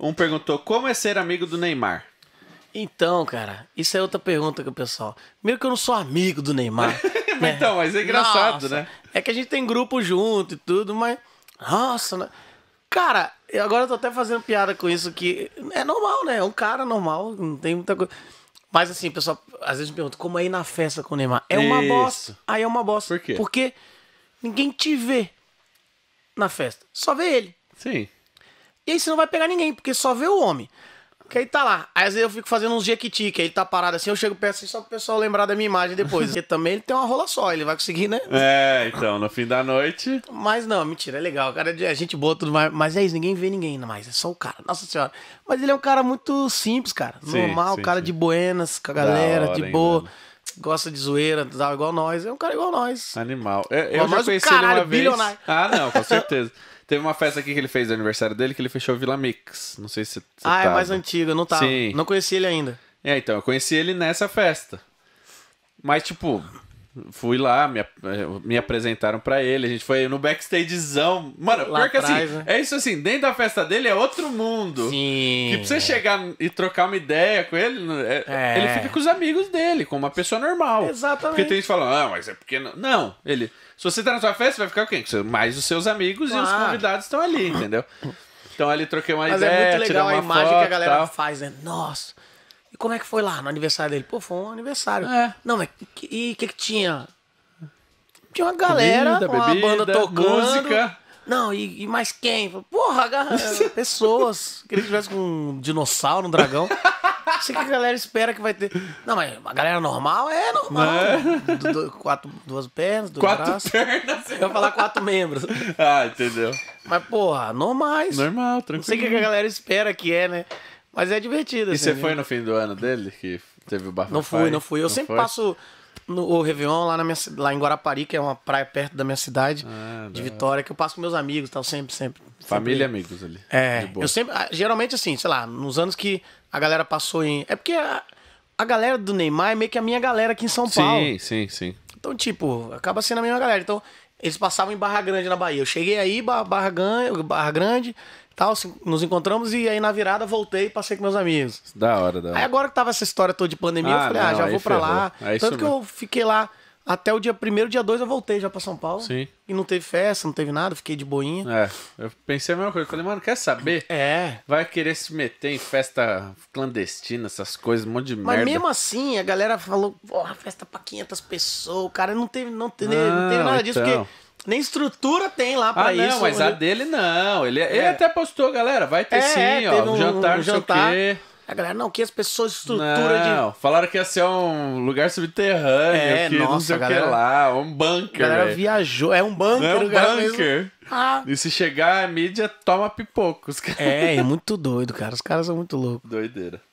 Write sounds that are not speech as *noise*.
Um perguntou: como é ser amigo do Neymar? Então, cara, isso é outra pergunta que o pessoal. Primeiro que eu não sou amigo do Neymar. né? *laughs* Então, mas é engraçado, nossa, né? É que a gente tem grupo junto e tudo, mas. Nossa, né? Cara, agora eu tô até fazendo piada com isso que é normal, né? É um cara normal, não tem muita coisa. Mas assim, pessoal, às vezes me pergunta como é ir na festa com o Neymar. É uma isso. bosta. Aí é uma bosta. Por quê? Porque ninguém te vê na festa. Só vê ele. Sim. E aí você não vai pegar ninguém, porque só vê o homem. Que aí tá lá. Aí às vezes eu fico fazendo uns jequiti, que ele tá parado assim, eu chego perto assim, só pro pessoal lembrar da minha imagem depois. *laughs* Porque também ele tem uma rola só, ele vai conseguir, né? É, então, no fim da noite. Mas não, mentira, é legal. O cara é, é gente boa, tudo mais. Mas é isso, ninguém vê ninguém mais. É só o cara. Nossa senhora. Mas ele é um cara muito simples, cara. normal, sim, cara sim. de buenas, com a galera, hora, de boa. Hein, gosta de zoeira, tá igual nós. É um cara igual nós. Animal. É, eu, eu já conheci caralho, uma é vez. Bilionário. Ah, não, com certeza. *laughs* Teve uma festa aqui que ele fez do aniversário dele que ele fechou Vila Mix. Não sei se. você ah, é tava. é mais antiga, não tava. Sim. Não conheci ele ainda. É, então, eu conheci ele nessa festa. Mas, tipo, Fui lá, me, eh, me apresentaram para ele, a gente foi no backstagezão. Mano, lá porque assim, atrás, assim, né? é isso assim, dentro da festa dele é outro mundo. Sim. Que pra você chegar e trocar uma ideia com ele, é, é. ele fica com os amigos dele, com uma pessoa normal. Exatamente. Porque tem gente falando, ah, mas é porque não. Não, ele. Se você tá na sua festa, vai ficar com quem? Mais os seus amigos claro. e os convidados estão ali, entendeu? Então ali troquei uma Mas é ideia. Mas é muito legal a imagem foto, que a galera tal. faz, né? Nossa, e como é que foi lá no aniversário dele? Pô, foi um aniversário. É. Não, mas e o que, que tinha? Tinha uma galera, Comida, uma bebida, banda tocando. Música. Não, e, e mais quem? Porra, *laughs* pessoas. Queria que tivesse com um dinossauro, um dragão. Não sei que a galera espera que vai ter. Não, mas a galera normal é normal. É? Du, du, quatro, duas pernas, quatro braços. Pernas, eu ia falar quatro membros. Ah, entendeu? Mas, porra, normais. Normal, tranquilo. Não sei o que a galera espera que é, né? Mas é divertido. E assim, você né? foi no fim do ano dele que teve o Bafafá? Não fui, não fui. Eu não sempre foi? passo no o Réveillon lá, na minha, lá em Guarapari, que é uma praia perto da minha cidade, ah, de Vitória, que eu passo com meus amigos tal, sempre, sempre. Família sempre. e amigos ali. É, eu sempre, ah, geralmente assim, sei lá, nos anos que a galera passou em... É porque a, a galera do Neymar é meio que a minha galera aqui em São sim, Paulo. Sim, sim, sim. Então, tipo, acaba sendo a mesma galera. Então, eles passavam em Barra Grande na Bahia. Eu cheguei aí, Barra, Grande, Barra Grande, tal, assim, nos encontramos e aí na virada voltei e passei com meus amigos. Da hora, da hora. Aí agora que tava essa história toda de pandemia, ah, eu falei, ah, não, ah, já vou para lá. Tanto que eu fiquei lá até o dia primeiro, dia dois eu voltei já pra São Paulo. Sim. E não teve festa, não teve nada, fiquei de boinha. É, eu pensei a mesma coisa. Falei, mano, quer saber? É. Vai querer se meter em festa clandestina, essas coisas, um monte de Mas merda. Mas mesmo assim, a galera falou, porra, festa pra 500 pessoas. O cara não teve, não teve, não teve nada disso, então. porque... Nem estrutura tem lá pra ah, isso. Não, mas a né? dele não. Ele, é. ele até postou, galera. Vai ter é, sim, ó. Um, um jantar, um jantar. Não sei o quê. A galera, não, que as pessoas estrutura não, de. Falaram que ia ser um lugar subterrâneo, é, que nossa, não sei galera, o que lá, um bunker. A galera véio. viajou, é um bunker, é um bunker. Ah. E se chegar a mídia, toma pipocos, *laughs* É, é muito doido, cara. Os caras são muito loucos. Doideira.